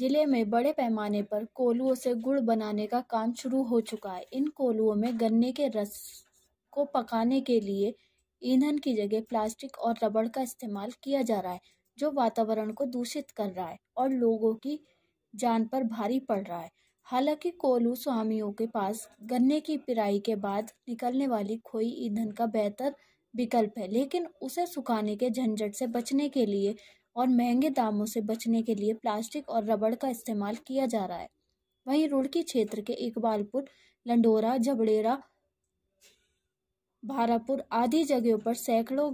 जिले में बड़े पैमाने पर कोलुओं से गुड़ बनाने का काम शुरू हो चुका है इन कोलुओं में गन्ने के रस को पकाने के लिए ईंधन की जगह प्लास्टिक और रबड़ का इस्तेमाल किया जा रहा है जो वातावरण को दूषित कर रहा है और लोगों की जान पर भारी पड़ रहा है हालांकि कोलू स्वामियों के पास गन्ने की पिराई के बाद निकलने वाली खोई ईंधन का बेहतर विकल्प है लेकिन उसे सुखाने के झंझट से बचने के लिए और महंगे दामों से बचने के लिए प्लास्टिक और रबड़ का इस्तेमाल किया जा रहा है वहीं रुड़की क्षेत्र के इकबालपुर लंडोरा जबड़ेरा भारापुर आदि जगहों पर सैकड़ों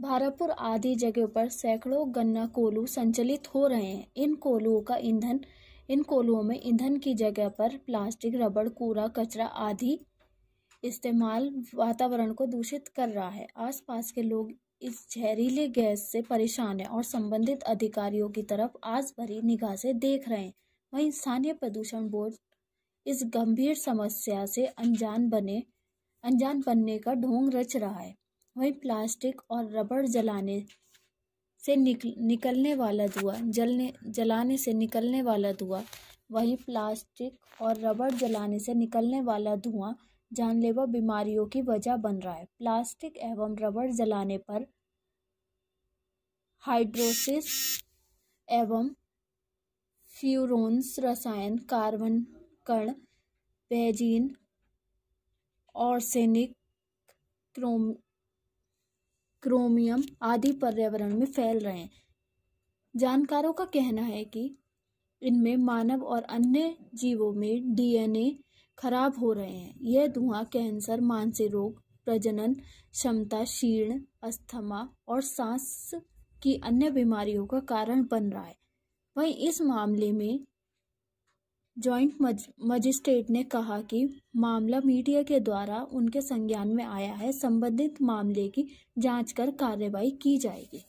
भारापुर आदि जगहों पर सैकड़ों गन्ना कोलू संचलित हो रहे हैं इन कोलुओं का ईंधन इन कोलुओं में ईंधन की जगह पर प्लास्टिक रबड़ कूड़ा कचरा आदि इस्तेमाल वातावरण को दूषित कर रहा है आसपास के लोग इस जहरीले गैस से परेशान हैं और संबंधित अधिकारियों की तरफ आज भरी निगाह से देख रहे हैं वहीं स्थानीय प्रदूषण बोर्ड इस गंभीर समस्या से अनजान बने अनजान बनने का ढोंग रच रहा है वहीं प्लास्टिक और रबड़ जलाने से निकल निकलने वाला धुआं जलने जलाने से निकलने वाला धुआं वहीं प्लास्टिक और रबड़ जलाने से निकलने वाला धुआं जानलेवा बीमारियों की वजह बन रहा है प्लास्टिक एवं रबड़ जलाने पर हाइड्रोसिस एवं फ्यूरोन्स रसायन कार्बन कण बेजीन ऑर्सेनिक क्रोम क्रोमियम आदि पर्यावरण में फैल रहे हैं जानकारों का कहना है कि इनमें मानव और अन्य जीवों में डीएनए खराब हो रहे हैं यह धुआं कैंसर मानसिक रोग प्रजनन क्षमता क्षीर्ण अस्थमा और सांस की अन्य बीमारियों का कारण बन रहा है वहीं इस मामले में जॉइंट मजिस्ट्रेट ने कहा कि मामला मीडिया के द्वारा उनके संज्ञान में आया है संबंधित मामले की जांच कर कार्रवाई की जाएगी